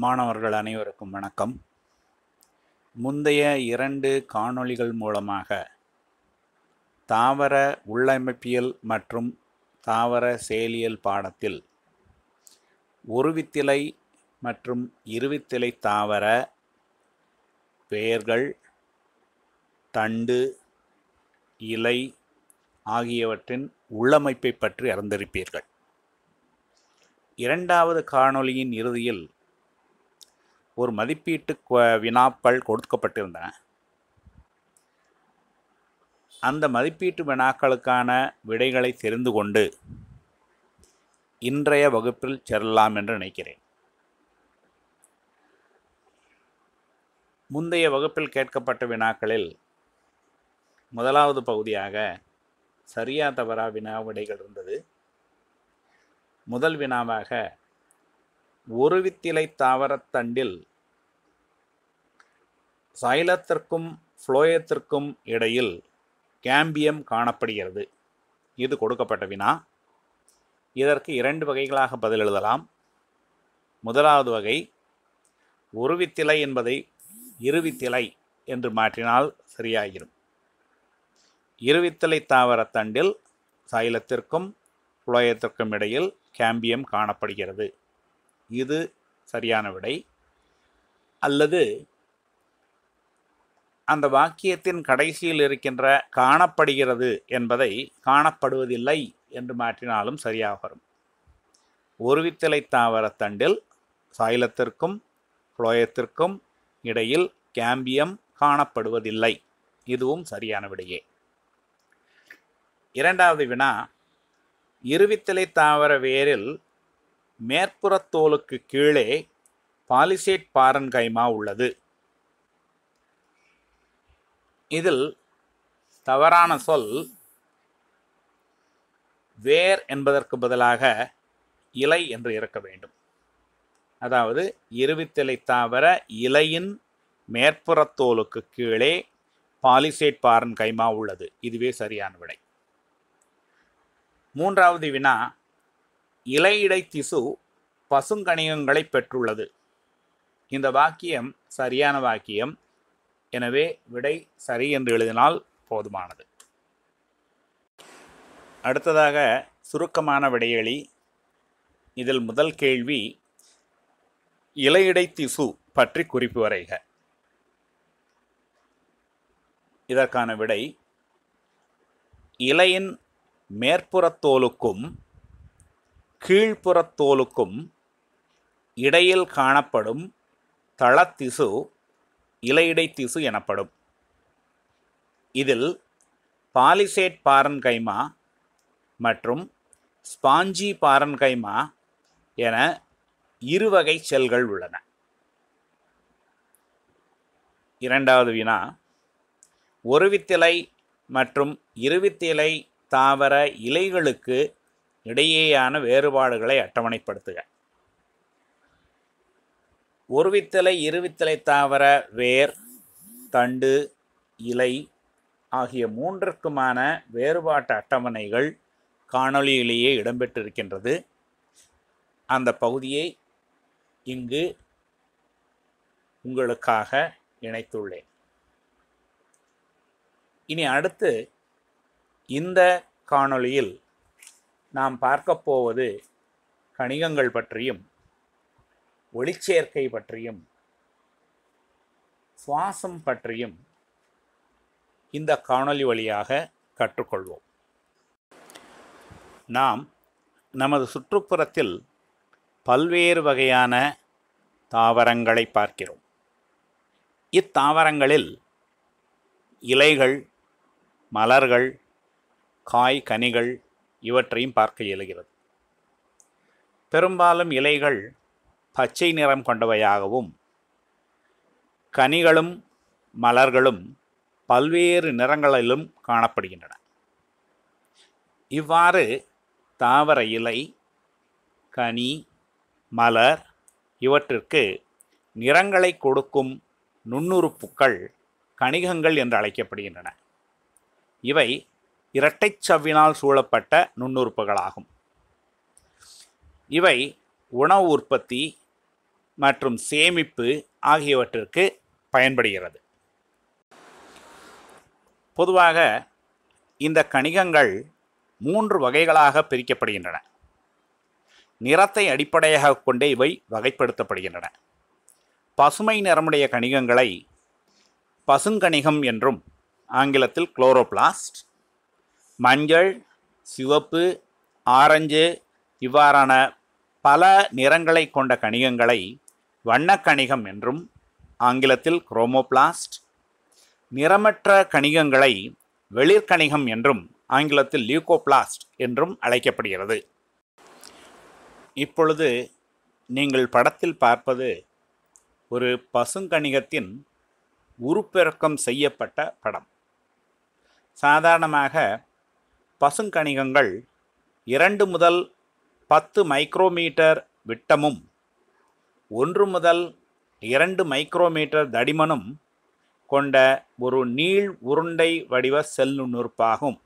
மாணவர்கள் அனைவருக்கும் வணக்கம் முந்தைய இரண்டு காணொளிகள் மூலமாக தாவர உள்ளமைப்பியல் மற்றும் தாவர செயலியல் பாடத்தில் ஒருவித்திலை மற்றும் இருவித்திலை தாவர பெயர்கள் தண்டு இலை ஆகியவற்றின் உள்ளமைப்பை பற்றி அறிந்திருப்பீர்கள் இரண்டாவது காணொளியின் இறுதியில் ஒரு மதிப்பீட்டு வினாக்கள் கொடுக்கப்பட்டிருந்தன அந்த மதிப்பீட்டு வினாக்களுக்கான விடைகளை தெரிந்து கொண்டு இன்றைய வகுப்பில் செல்லலாம் என்று நினைக்கிறேன் முந்தைய வகுப்பில் கேட்கப்பட்ட வினாக்களில் முதலாவது பகுதியாக சரியா தவறா வினா விடைகள் இருந்தது முதல் வினாவாக ஒரு வித்திலை தாவரத்தண்டில் சைலத்திற்கும் ஃப்ளோயத்திற்கும் இடையில் கேம்பியம் காணப்படுகிறது இது கொடுக்கப்பட்ட வினா இதற்கு இரண்டு வகைகளாக பதில் எழுதலாம் முதலாவது வகை உருவித்திலை என்பதை இருவித்திலை என்று மாற்றினால் சரியாகிடும் இருவித்திலை தண்டில் சைலத்திற்கும் புலயத்திற்கும் இடையில் கேம்பியம் காணப்படுகிறது இது சரியான விடை அல்லது அந்த வாக்கியத்தின் கடைசியில் இருக்கின்ற காணப்படுகிறது என்பதை காணப்படுவதில்லை என்று மாற்றினாலும் சரியாக வரும் ஒருவித்திலை தாவரத்தண்டில் சாயிலத்திற்கும் புளோயத்திற்கும் இடையில் கேம்பியம் காணப்படுவதில்லை இதுவும் சரியான விடையே இரண்டாவது வினா இருவித்திலை தாவர வேரில் மேற்புறத்தோலுக்கு கீழே பாலிசேட் பாரன்கைமா உள்ளது இதில் தவறான சொல் வேர் என்பதற்கு பதிலாக இலை என்று இருக்க வேண்டும் அதாவது இருவித்திலை தாவர இலையின் மேற்புறத்தோலுக்கு கீழே பாலிசேட் பாரன் கைமா உள்ளது இதுவே சரியான விடை மூன்றாவது வினா இலையிடை திசு பசுங்கணிகங்களை பெற்றுள்ளது இந்த வாக்கியம் சரியான வாக்கியம் எனவே விடை சரி என்று எழுதினால் போதுமானது அடுத்ததாக சுருக்கமான விடையெளி இதில் முதல் கேள்வி இலையடை திசு பற்றி குறிப்பு வரைக இதற்கான விடை இலையின் மேற்புறத்தோலுக்கும் கீழ்ப்புறத்தோலுக்கும் இடையில் காணப்படும் தளத்திசு இலையிடை திசு எனப்படும் இதில் பாலிசேட் பாரன்கைமா மற்றும் ஸ்பாஞ்சி பாரன்கைமா என இருவகை செல்கள் உள்ளன இரண்டாவது வினா ஒருவித்திலை மற்றும் இருவித்திலை தாவர இலைகளுக்கு இடையேயான வேறுபாடுகளை அட்டவணைப்படுத்துக ஒருவித்தலை இருவித்தலை தாவர வேர் தண்டு இலை ஆகிய மூன்றுக்குமான வேறுபாட்டு அட்டவணைகள் காணொளியிலேயே இடம்பெற்றிருக்கின்றது அந்த பகுதியை இங்கு உங்களுக்காக இணைத்துள்ளேன் இனி அடுத்து இந்த காணொளியில் நாம் பார்க்கப் போவது கணிகங்கள் பற்றியும் ஒளிச்சேர்க்கை பற்றியும் சுவாசம் பற்றியும் இந்த காணொளி வழியாக கற்றுக்கொள்வோம் நாம் நமது சுற்றுப்புறத்தில் பல்வேறு வகையான தாவரங்களை பார்க்கிறோம் இத்தாவரங்களில் இலைகள் மலர்கள் காய் கனிகள் இவற்றையும் பார்க்க இயலுகிறது பெரும்பாலும் இலைகள் பச்சை நிறம் கொண்டவையாகவும் கனிகளும் மலர்களும் பல்வேறு நிறங்களிலும் காணப்படுகின்றன இவ்வாறு தாவர இலை கனி மலர் இவற்றிற்கு நிறங்களை கொடுக்கும் நுண்ணுறுப்புக்கள் கணிகங்கள் என்று அழைக்கப்படுகின்றன இவை இரட்டை சவ்வினால் சூழப்பட்ட நுண்ணுறுப்புகளாகும் இவை உணவு உற்பத்தி மற்றும் சேமிப்பு ஆகியவற்றிற்கு பயன்படுகிறது பொதுவாக இந்த கணிகங்கள் மூன்று வகைகளாக பிரிக்கப்படுகின்றன நிறத்தை அடிப்படையாக கொண்டே இவை வகைப்படுத்தப்படுகின்றன பசுமை நிறமுடைய கணிகங்களை பசுங்கணிகம் என்றும் ஆங்கிலத்தில் குளோரோபிளாஸ்ட் மஞ்சள் சிவப்பு ஆரஞ்சு இவ்வாறான பல நிறங்களை கொண்ட கணிகங்களை வண்ணக்கணிகம் என்றும் ஆங்கிலத்தில் குரோமோபிளாஸ்ட் நிறமற்ற கணிகங்களை வெளிர்கணிகம் என்றும் ஆங்கிலத்தில் லியூகோபிளாஸ்ட் என்றும் அழைக்கப்படுகிறது இப்பொழுது நீங்கள் படத்தில் பார்ப்பது ஒரு பசுங்கணிகத்தின் உருப்பெருக்கம் செய்யப்பட்ட படம் சாதாரணமாக பசுங்கணிகங்கள் இரண்டு முதல் பத்து மைக்ரோமீட்டர் விட்டமும் ஒன்று முதல் இரண்டு மைக்ரோமீட்டர் தடிமனும் கொண்ட ஒரு நீள் உருண்டை வடிவ செல்லு நுற்பாகும்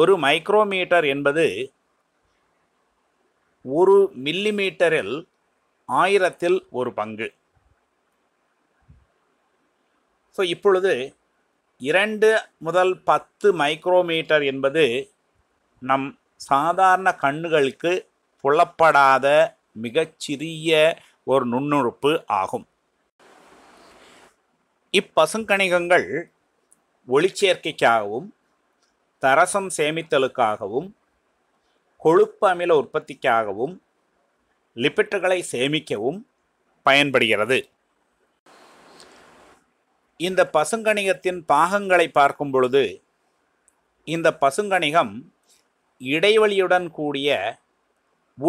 ஒரு மைக்ரோமீட்டர் என்பது ஒரு மில்லிமீட்டரில் ஆயிரத்தில் ஒரு பங்கு ஸோ இப்பொழுது இரண்டு முதல் பத்து மைக்ரோமீட்டர் என்பது நம் சாதாரண கண்ணுகளுக்கு புலப்படாத மிகச்சிறிய ஒரு நுண்ணுறுப்பு ஆகும் இப்பசுங்கணிகங்கள் ஒளிச்சேர்க்கைக்காகவும் தரசம் சேமித்தலுக்காகவும் கொழுப்பு அமில உற்பத்திக்காகவும் லிப்பிட்டுகளை சேமிக்கவும் பயன்படுகிறது இந்த பசுங்கணிகத்தின் பாகங்களை பார்க்கும் பொழுது இந்த பசுங்கணிகம் இடைவெளியுடன் கூடிய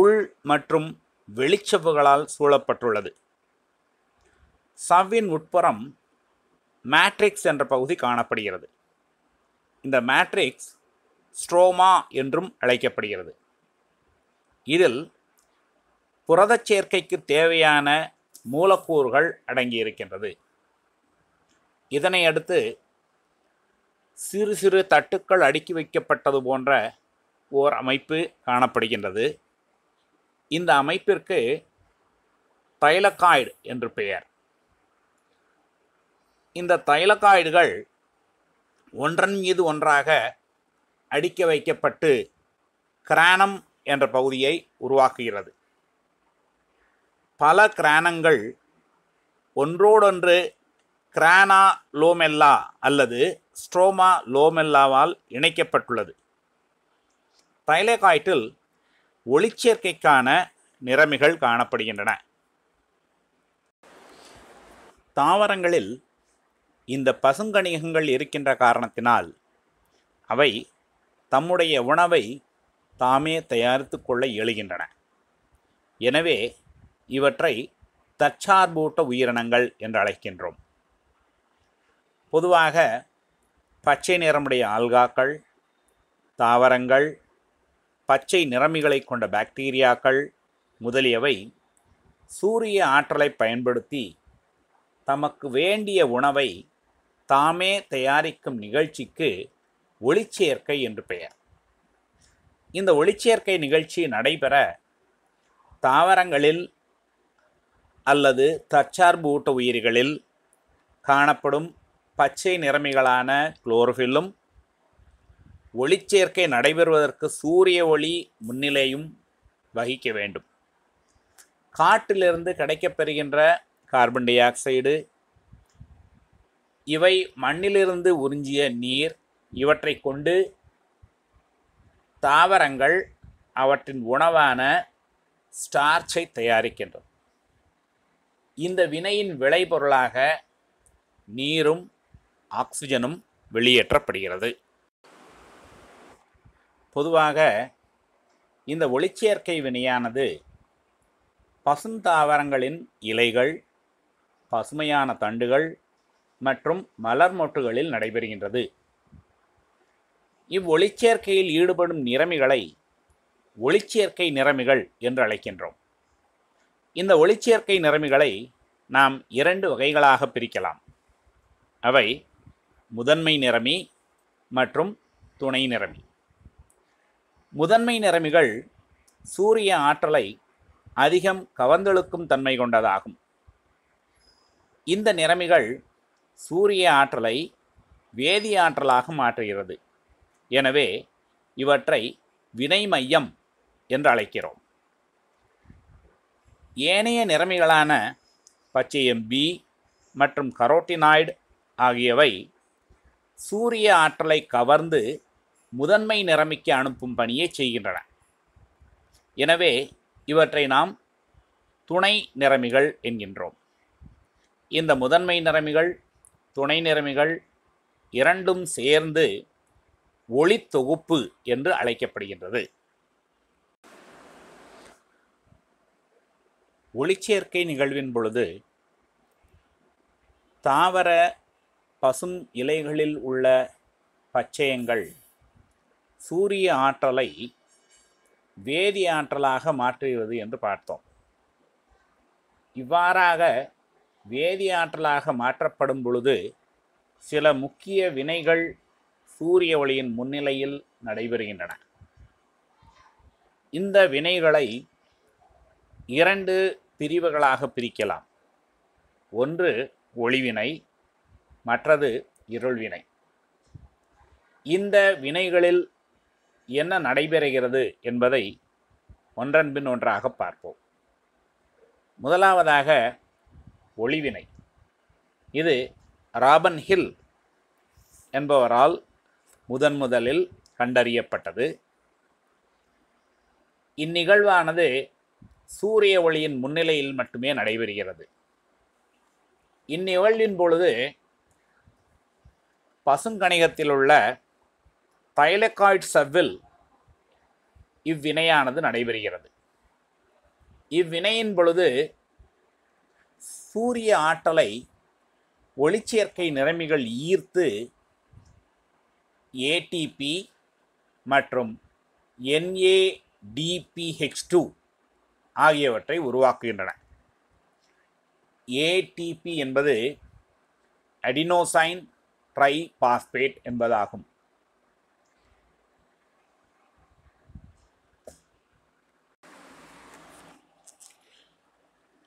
உள் மற்றும் வெளிச்சவுகளால் சூழப்பட்டுள்ளது சவ்வின் உட்புறம் மேட்ரிக்ஸ் என்ற பகுதி காணப்படுகிறது இந்த மேட்ரிக்ஸ் ஸ்ட்ரோமா என்றும் அழைக்கப்படுகிறது இதில் புரத சேர்க்கைக்கு தேவையான மூலக்கூறுகள் அடங்கியிருக்கின்றது இதனை அடுத்து சிறு சிறு தட்டுக்கள் அடுக்கி வைக்கப்பட்டது போன்ற ஓர் அமைப்பு காணப்படுகின்றது இந்த அமைப்பிற்கு தைலக்காய்டு என்று பெயர் இந்த தைலக்காய்டுகள் ஒன்றன் மீது ஒன்றாக அடிக்க வைக்கப்பட்டு கிரானம் என்ற பகுதியை உருவாக்குகிறது பல கிரானங்கள் ஒன்றோடொன்று கிரானா லோமெல்லா அல்லது ஸ்ட்ரோமா லோமெல்லாவால் இணைக்கப்பட்டுள்ளது தைலகாய்ட்டில் ஒளிச்சேர்க்கைக்கான நிறமிகள் காணப்படுகின்றன தாவரங்களில் இந்த பசுங்கணிகங்கள் இருக்கின்ற காரணத்தினால் அவை தம்முடைய உணவை தாமே தயாரித்து கொள்ள எழுகின்றன எனவே இவற்றை தற்சார்பூட்ட உயிரினங்கள் என்று அழைக்கின்றோம் பொதுவாக பச்சை நிறமுடைய ஆல்காக்கள் தாவரங்கள் பச்சை நிறமிகளை கொண்ட பாக்டீரியாக்கள் முதலியவை சூரிய ஆற்றலை பயன்படுத்தி தமக்கு வேண்டிய உணவை தாமே தயாரிக்கும் நிகழ்ச்சிக்கு ஒளிச்சேர்க்கை என்று பெயர் இந்த ஒளிச்சேர்க்கை நிகழ்ச்சி நடைபெற தாவரங்களில் அல்லது தற்சார்பு ஊட்ட உயிரிகளில் காணப்படும் பச்சை நிறமிகளான குளோரோஃபில்லும் ஒளிச்சேர்க்கை நடைபெறுவதற்கு சூரிய ஒளி முன்னிலையும் வகிக்க வேண்டும் காட்டிலிருந்து கிடைக்கப்பெறுகின்ற கார்பன் டை ஆக்சைடு இவை மண்ணிலிருந்து உறிஞ்சிய நீர் இவற்றை கொண்டு தாவரங்கள் அவற்றின் உணவான ஸ்டார்ச்சை தயாரிக்கின்றன இந்த வினையின் விளைபொருளாக நீரும் ஆக்சிஜனும் வெளியேற்றப்படுகிறது பொதுவாக இந்த ஒளிச்சேர்க்கை வினையானது பசுந்தாவரங்களின் இலைகள் பசுமையான தண்டுகள் மற்றும் மலர் மொட்டுகளில் நடைபெறுகின்றது இவ்வொளிச்சேர்க்கையில் ஈடுபடும் நிறமிகளை ஒளிச்சேர்க்கை நிறமிகள் என்று அழைக்கின்றோம் இந்த ஒளிச்சேர்க்கை நிறமிகளை நாம் இரண்டு வகைகளாக பிரிக்கலாம் அவை முதன்மை நிறமி மற்றும் துணை நிறமி முதன்மை நிறமிகள் சூரிய ஆற்றலை அதிகம் கவர்ந்தெழுக்கும் தன்மை கொண்டதாகும் இந்த நிறமிகள் சூரிய ஆற்றலை வேதி ஆற்றலாக மாற்றுகிறது எனவே இவற்றை வினை மையம் என்று அழைக்கிறோம் ஏனைய நிறமிகளான பச்சையம் பி மற்றும் கரோட்டினாய்டு ஆகியவை சூரிய ஆற்றலை கவர்ந்து முதன்மை நிறமிக்கு அனுப்பும் பணியை செய்கின்றன எனவே இவற்றை நாம் துணை நிறமிகள் என்கின்றோம் இந்த முதன்மை நிறமிகள் துணை நிறமிகள் இரண்டும் சேர்ந்து ஒளித்தொகுப்பு என்று அழைக்கப்படுகின்றது ஒளிச்சேர்க்கை நிகழ்வின் பொழுது தாவர பசும் இலைகளில் உள்ள பச்சையங்கள் சூரிய ஆற்றலை வேதி ஆற்றலாக மாற்றுவது என்று பார்த்தோம் இவ்வாறாக வேதி ஆற்றலாக மாற்றப்படும் பொழுது சில முக்கிய வினைகள் சூரிய ஒளியின் முன்னிலையில் நடைபெறுகின்றன இந்த வினைகளை இரண்டு பிரிவுகளாக பிரிக்கலாம் ஒன்று ஒளிவினை மற்றது இருள்வினை இந்த வினைகளில் என்ன நடைபெறுகிறது என்பதை ஒன்றன் பின் ஒன்றாக பார்ப்போம் முதலாவதாக ஒளிவினை இது ராபன் ஹில் என்பவரால் முதன் முதலில் கண்டறியப்பட்டது இந்நிகழ்வானது சூரிய ஒளியின் முன்னிலையில் மட்டுமே நடைபெறுகிறது இந்நிகழ்வின் பொழுது பசுங்கணிகத்தில் உள்ள தைலக்காய்ட் சவ்வில் இவ்வினையானது நடைபெறுகிறது இவ்வினையின் பொழுது சூரிய ஆற்றலை ஒளிச்சேர்க்கை நிறமிகள் ஈர்த்து ஏடிபி மற்றும் என்ஏடிபிஹெச் டூ ஆகியவற்றை உருவாக்குகின்றன ஏடிபி என்பது அடினோசைன் ட்ரை பாஸ்பேட் என்பதாகும்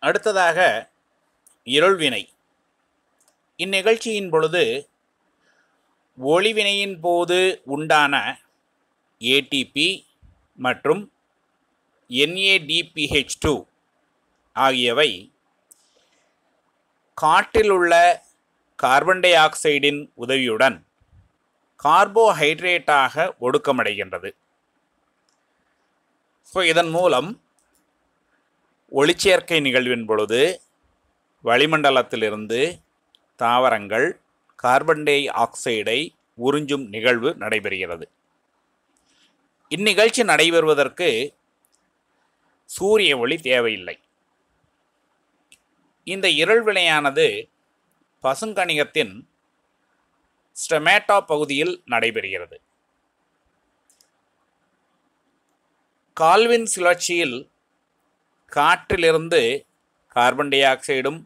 அடுத்ததாக இருள்வினை இந்நிகழ்ச்சியின் பொழுது ஒளிவினையின் போது உண்டான ஏடிபி மற்றும் என்ஏடிபிஹெச் டூ ஆகியவை காற்றில் உள்ள கார்பன் டை ஆக்சைடின் உதவியுடன் கார்போஹைட்ரேட்டாக ஒடுக்கமடைகின்றது ஸோ இதன் மூலம் ஒளிச்சேர்க்கை நிகழ்வின் பொழுது வளிமண்டலத்திலிருந்து தாவரங்கள் கார்பன் டை ஆக்சைடை உறிஞ்சும் நிகழ்வு நடைபெறுகிறது இந்நிகழ்ச்சி நடைபெறுவதற்கு சூரிய ஒளி தேவையில்லை இந்த இருள் வினையானது பசுங்கணிகத்தின் ஸ்டெமேட்டா பகுதியில் நடைபெறுகிறது கால்வின் சுழற்சியில் காற்றிலிருந்து கார்பன் டை ஆக்சைடும்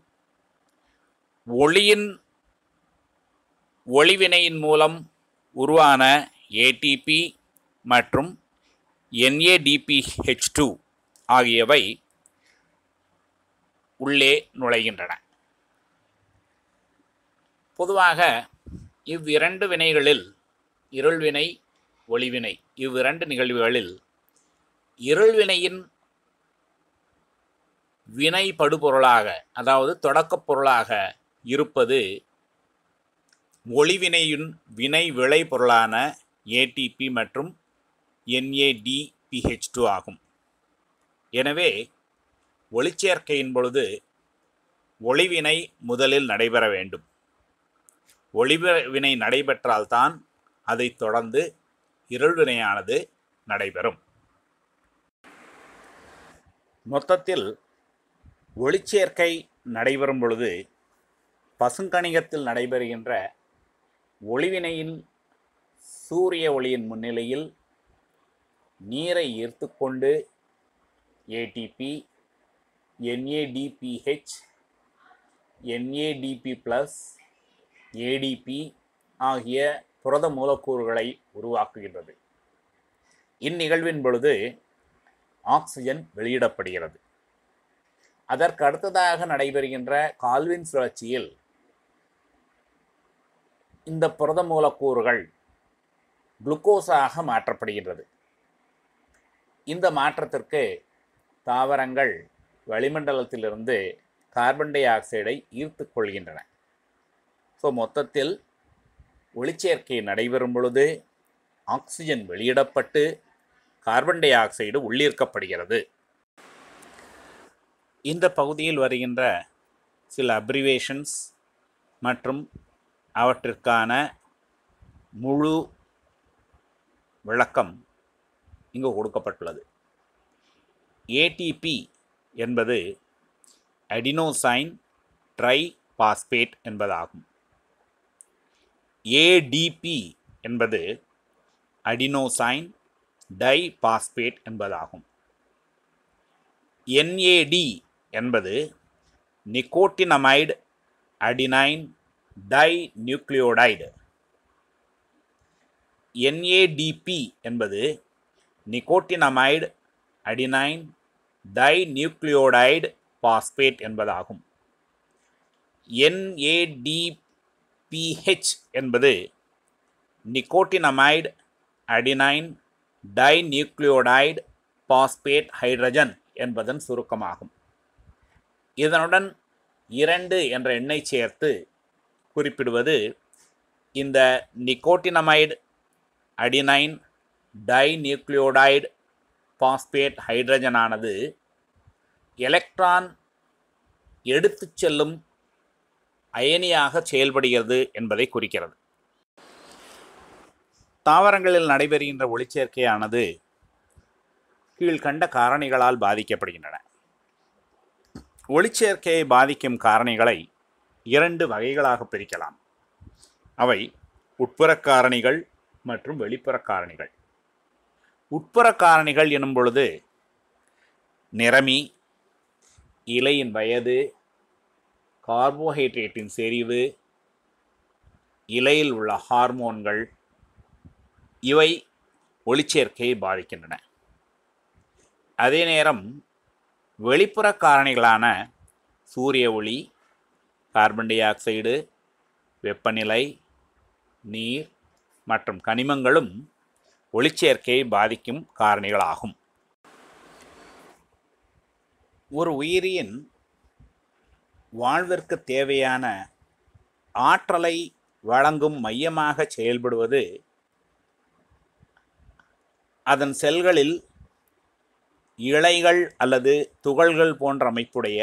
ஒளியின் ஒளிவினையின் மூலம் உருவான ஏடிபி மற்றும் என்ஏடிபி ஹெச் டூ ஆகியவை உள்ளே நுழைகின்றன பொதுவாக இவ்விரண்டு வினைகளில் இருள்வினை ஒளிவினை இவ்விரண்டு நிகழ்வுகளில் இருள்வினையின் வினை படுபொருளாக அதாவது தொடக்கப் பொருளாக இருப்பது ஒளிவினையின் வினை விளை பொருளான ஏடிபி மற்றும் என்ஏடிபிஹெச் டூ ஆகும் எனவே ஒளிச்சேர்க்கையின் பொழுது ஒளிவினை முதலில் நடைபெற வேண்டும் ஒளிவினை நடைபெற்றால்தான் அதைத் தொடர்ந்து இருள்வினையானது நடைபெறும் மொத்தத்தில் ஒளிச்சேர்க்கை நடைபெறும் பொழுது பசுங்கணிகத்தில் நடைபெறுகின்ற ஒளிவினையின் சூரிய ஒளியின் முன்னிலையில் நீரை ஈர்த்து கொண்டு ATP NADPH NADP plus ATP ஆகிய புரத மூலக்கூறுகளை உருவாக்குகின்றது இந்நிகழ்வின் பொழுது ஆக்சிஜன் வெளியிடப்படுகிறது அதற்கு அடுத்ததாக நடைபெறுகின்ற கால்வின் சுழற்சியில் இந்த புரத மூலக்கூறுகள் குளுக்கோஸாக மாற்றப்படுகின்றது இந்த மாற்றத்திற்கு தாவரங்கள் வளிமண்டலத்திலிருந்து கார்பன் டை ஆக்சைடை ஈர்த்து கொள்கின்றன ஸோ மொத்தத்தில் ஒளிச்சேர்க்கை நடைபெறும் பொழுது ஆக்சிஜன் வெளியிடப்பட்டு கார்பன் டை ஆக்சைடு உள்ளீர்க்கப்படுகிறது இந்த பகுதியில் வருகின்ற சில அப்ரிவேஷன்ஸ் மற்றும் அவற்றிற்கான முழு விளக்கம் இங்கு கொடுக்கப்பட்டுள்ளது ஏடிபி என்பது அடினோசைன் ட்ரை பாஸ்பேட் என்பதாகும் ஏடிபி என்பது அடினோசைன் டை பாஸ்பேட் என்பதாகும் என்ஏடி என்பது nicotinamide adenine dinucleotide NADP என்பது nicotinamide adenine dinucleotide phosphate என்பதாகும் என்ஏடிபிஹெச் என்பது nicotinamide adenine dinucleotide phosphate hydrogen என்பதன் சுருக்கமாகும் இதனுடன் இரண்டு என்ற எண்ணை சேர்த்து குறிப்பிடுவது இந்த nicotinamide adenine dinucleotide phosphate ஹைட்ரஜனானது எலக்ட்ரான் எடுத்து செல்லும் அயனியாக செயல்படுகிறது என்பதை குறிக்கிறது தாவரங்களில் நடைபெறுகின்ற ஒளிச்சேர்க்கையானது கீழ்கண்ட காரணிகளால் பாதிக்கப்படுகின்றன ஒளிச்சேர்க்கையை பாதிக்கும் காரணிகளை இரண்டு வகைகளாக பிரிக்கலாம் அவை உட்புற காரணிகள் மற்றும் வெளிப்புற காரணிகள் உட்புற காரணிகள் எனும் பொழுது நிறமி இலையின் வயது கார்போஹைட்ரேட்டின் செறிவு இலையில் உள்ள ஹார்மோன்கள் இவை ஒளிச்சேர்க்கையை பாதிக்கின்றன அதே நேரம் வெளிப்புற காரணிகளான சூரிய ஒளி கார்பன் டை ஆக்சைடு வெப்பநிலை நீர் மற்றும் கனிமங்களும் ஒளிச்சேர்க்கையை பாதிக்கும் காரணிகளாகும் ஒரு உயிரியின் வாழ்விற்கு தேவையான ஆற்றலை வழங்கும் மையமாக செயல்படுவது அதன் செல்களில் இழைகள் அல்லது துகள்கள் போன்ற அமைப்புடைய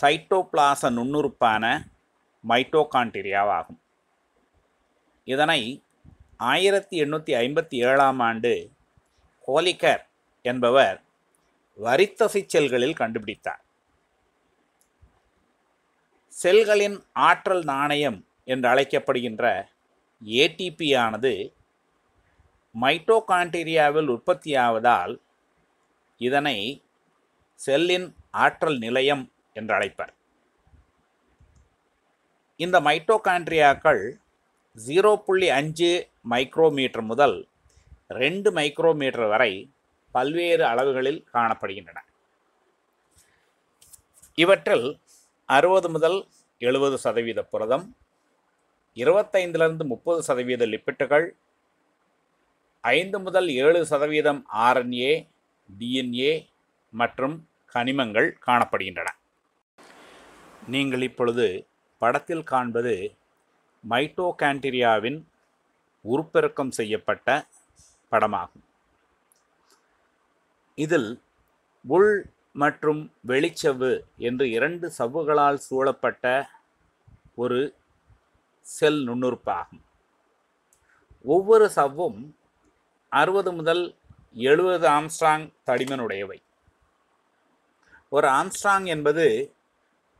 சைட்டோபிளாச நுண்ணுறுப்பான மைட்டோகாண்டிரியாவாகும் இதனை ஆயிரத்தி எண்ணூற்றி ஐம்பத்தி ஏழாம் ஆண்டு கோலிக்கர் என்பவர் வரித்தசை செல்களில் கண்டுபிடித்தார் செல்களின் ஆற்றல் நாணயம் என்று அழைக்கப்படுகின்ற ஏடிபி ஆனது மைட்டோகாண்டீரியாவில் உற்பத்தியாவதால் இதனை செல்லின் ஆற்றல் நிலையம் என்று அழைப்பர் இந்த மைட்டோகாண்ட்ரியாக்கள் ஜீரோ புள்ளி அஞ்சு மைக்ரோமீட்டர் முதல் ரெண்டு மைக்ரோமீட்டர் வரை பல்வேறு அளவுகளில் காணப்படுகின்றன இவற்றில் அறுபது முதல் எழுபது சதவீத புரதம் இருபத்தைந்திலிருந்து முப்பது சதவீத லிப்பிட்டுகள் ஐந்து முதல் ஏழு சதவீதம் ஆர்என்ஏ டிஎன்ஏ மற்றும் கனிமங்கள் காணப்படுகின்றன நீங்கள் இப்பொழுது படத்தில் காண்பது மைட்டோகான்டிரியாவின் உருப்பெருக்கம் செய்யப்பட்ட படமாகும் இதில் உள் மற்றும் வெளிச்சவ்வு என்று இரண்டு சவ்வுகளால் சூழப்பட்ட ஒரு செல் நுண்ணுறுப்பாகும் ஒவ்வொரு சவ்வும் அறுபது முதல் எழுபது ஆம்ஸ்ட்ராங் தடிமனுடையவை ஒரு ஆம்ஸ்ட்ராங் என்பது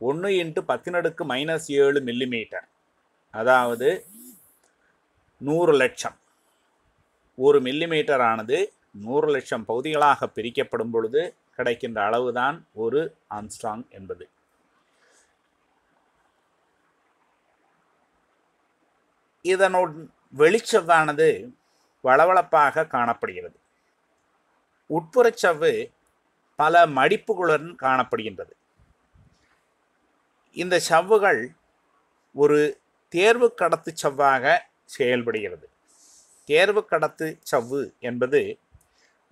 ஒன்று இன்ட்டு பத்தினடுக்கு மைனஸ் ஏழு மில்லிமீட்டர் அதாவது நூறு லட்சம் ஒரு மில்லிமீட்டர் ஆனது நூறு லட்சம் பகுதிகளாக பிரிக்கப்படும் பொழுது கிடைக்கின்ற அளவுதான் ஒரு ஆம்ஸ்ட்ராங் என்பது இதனுடன் வெளிச்சதானது வளவளப்பாக காணப்படுகிறது உட்புறச் சவ்வு பல மடிப்புகளுடன் காணப்படுகின்றது இந்த சவ்வுகள் ஒரு தேர்வு கடத்து சவ்வாக செயல்படுகிறது தேர்வு கடத்து சவ்வு என்பது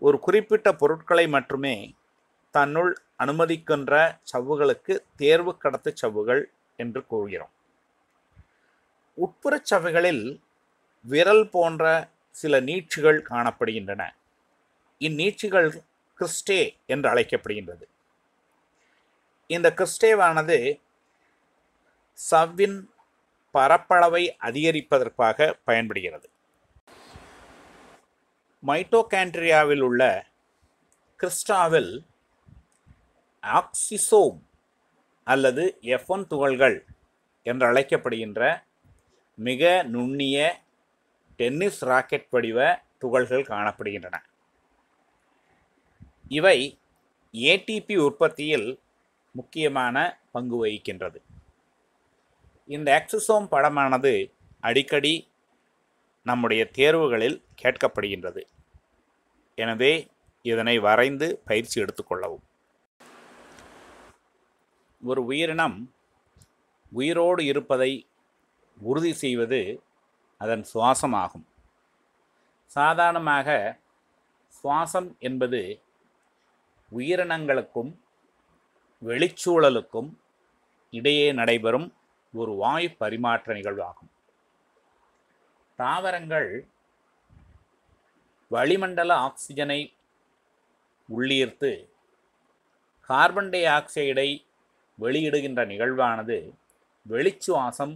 ஒரு குறிப்பிட்ட பொருட்களை மட்டுமே தன்னுள் அனுமதிக்கின்ற சவ்வுகளுக்கு தேர்வு கடத்து சவ்வுகள் என்று கூறுகிறோம் உட்புறச் சவ்வுகளில் விரல் போன்ற சில நீட்சிகள் காணப்படுகின்றன இந்நீட்சிகள் கிறிஸ்டே என்று அழைக்கப்படுகின்றது இந்த கிறிஸ்டேவானது சவ்வின் பரப்பளவை அதிகரிப்பதற்காக பயன்படுகிறது மைட்டோகேண்ட்ரியாவில் உள்ள கிறிஸ்டாவில் ஆக்சிசோம் அல்லது எஃப் ஒன் துகள்கள் என்று அழைக்கப்படுகின்ற மிக நுண்ணிய டென்னிஸ் ராக்கெட் வடிவ துகள்கள் காணப்படுகின்றன இவை ஏடிபி உற்பத்தியில் முக்கியமான பங்கு வகிக்கின்றது இந்த எக்ஸசோம் படமானது அடிக்கடி நம்முடைய தேர்வுகளில் கேட்கப்படுகின்றது எனவே இதனை வரைந்து பயிற்சி எடுத்துக்கொள்ளவும் ஒரு உயிரினம் உயிரோடு இருப்பதை உறுதி செய்வது அதன் சுவாசமாகும் சாதாரணமாக சுவாசம் என்பது உயிரினங்களுக்கும் வெளிச்சூழலுக்கும் இடையே நடைபெறும் ஒரு வாயு பரிமாற்ற நிகழ்வாகும் தாவரங்கள் வளிமண்டல ஆக்சிஜனை உள்ளீர்த்து கார்பன் டை ஆக்சைடை வெளியிடுகின்ற நிகழ்வானது வெளிச்சுவாசம்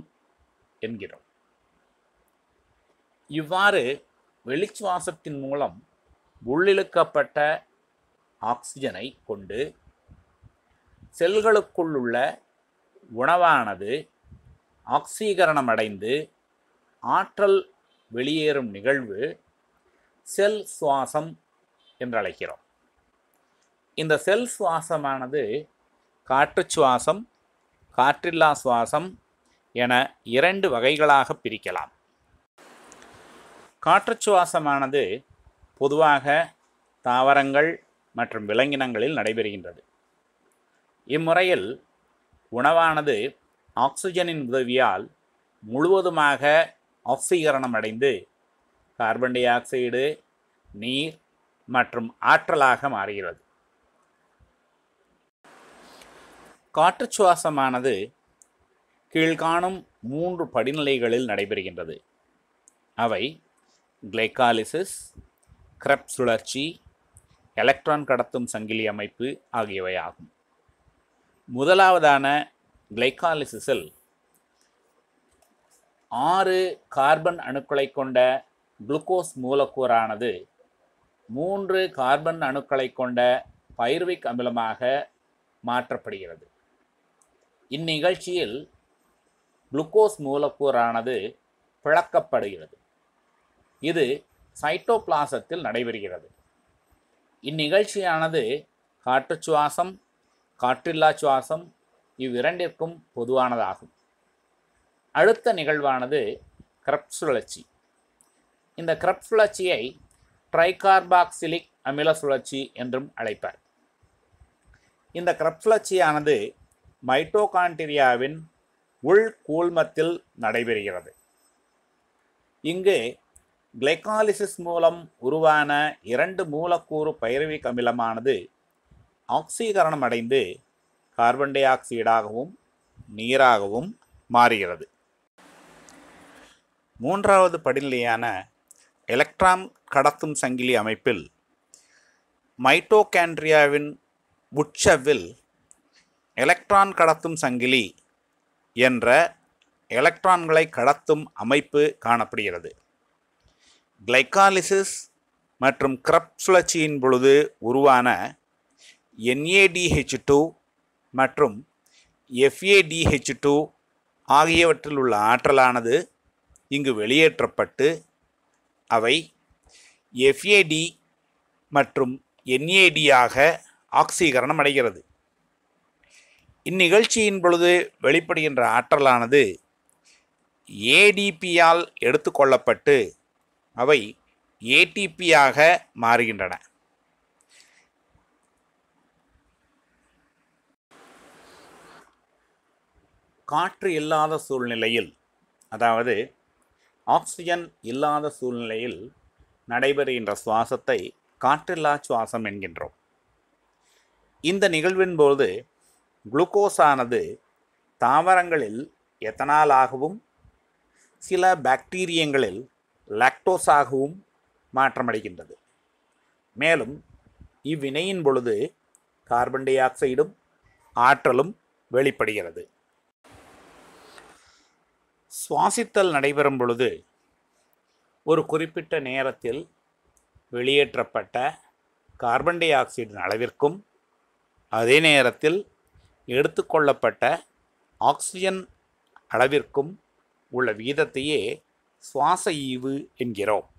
என்கிறோம் இவ்வாறு வெளிச்சுவாசத்தின் மூலம் உள்ளிழுக்கப்பட்ட ஆக்சிஜனை கொண்டு செல்களுக்குள்ளுள்ள உணவானது ஆக்சீகரணமடைந்து ஆற்றல் வெளியேறும் நிகழ்வு செல் சுவாசம் என்றழைக்கிறோம் இந்த செல் சுவாசமானது காற்று சுவாசம் காற்றில்லா சுவாசம் என இரண்டு வகைகளாக பிரிக்கலாம் காற்று சுவாசமானது பொதுவாக தாவரங்கள் மற்றும் விலங்கினங்களில் நடைபெறுகின்றது இம்முறையில் உணவானது ஆக்சிஜனின் உதவியால் முழுவதுமாக ஆக்சீகரணம் அடைந்து கார்பன் டை ஆக்சைடு நீர் மற்றும் ஆற்றலாக மாறுகிறது காற்று சுவாசமானது கீழ்காணும் மூன்று படிநிலைகளில் நடைபெறுகின்றது அவை கிளைகாலிசிஸ் கிரப் சுழற்சி எலக்ட்ரான் கடத்தும் சங்கிலி அமைப்பு ஆகியவை ஆகும் முதலாவதான கிளைகாலிசிஸில் ஆறு கார்பன் அணுக்களை கொண்ட குளுக்கோஸ் மூலக்கூறானது மூன்று கார்பன் அணுக்களை கொண்ட பைர்விக் அமிலமாக மாற்றப்படுகிறது இந்நிகழ்ச்சியில் குளுக்கோஸ் மூலக்கூறானது பிளக்கப்படுகிறது இது சைட்டோபிளாசத்தில் நடைபெறுகிறது இந்நிகழ்ச்சியானது காற்று சுவாசம் காற்றில்லா சுவாசம் இவ்விரண்டிற்கும் பொதுவானதாகும் அடுத்த நிகழ்வானது கிரப்ஸ் சுழற்சி இந்த கிரப்ஸ் சுழற்சியை ட்ரைகார்பாக்சிலிக் அமில சுழற்சி என்றும் அழைப்பார் இந்த கிரப்ஸ் சுழற்சியானது மைட்டோகாண்டிரியாவின் உள் கூழ்மத்தில் நடைபெறுகிறது இங்கு கிளைகாலிசிஸ் மூலம் உருவான இரண்டு மூலக்கூறு பைரவிக் அமிலமானது ஆக்சீகரணம் அடைந்து கார்பன் டை ஆக்சைடாகவும் நீராகவும் மாறுகிறது மூன்றாவது படிநிலையான எலக்ட்ரான் கடத்தும் சங்கிலி அமைப்பில் மைட்டோகேண்ட்ரியாவின் உட்சவில் எலக்ட்ரான் கடத்தும் சங்கிலி என்ற எலக்ட்ரான்களை கடத்தும் அமைப்பு காணப்படுகிறது கிளைக்காலிசிஸ் மற்றும் கிரப் சுழற்சியின் பொழுது உருவான என்ஏடிஹெச் டூ மற்றும் எஃப்ஏடிஹெச் டூ ஆகியவற்றில் உள்ள ஆற்றலானது இங்கு வெளியேற்றப்பட்டு அவை எஃப்ஏடி மற்றும் என்ஏடியாக ஆக்சீகரணம் அடைகிறது இந்நிகழ்ச்சியின் பொழுது வெளிப்படுகின்ற ஆற்றலானது ஏடிபியால் எடுத்துக்கொள்ளப்பட்டு அவை ஏடிபியாக மாறுகின்றன காற்று இல்லாத சூழ்நிலையில் அதாவது ஆக்சிஜன் இல்லாத சூழ்நிலையில் நடைபெறுகின்ற சுவாசத்தை காற்றில்லா சுவாசம் என்கின்றோம் இந்த நிகழ்வின் போது குளுக்கோஸானது தாவரங்களில் எத்தனாலாகவும் சில பாக்டீரியங்களில் லாக்டோஸாகவும் மாற்றமடைகின்றது மேலும் இவ்வினையின் பொழுது கார்பன் டை ஆக்சைடும் ஆற்றலும் வெளிப்படுகிறது சுவாசித்தல் நடைபெறும் பொழுது ஒரு குறிப்பிட்ட நேரத்தில் வெளியேற்றப்பட்ட கார்பன் டை ஆக்சைடின் அளவிற்கும் அதே நேரத்தில் எடுத்துக்கொள்ளப்பட்ட ஆக்சிஜன் அளவிற்கும் உள்ள வீதத்தையே சுவாச ஈவு என்கிறோம்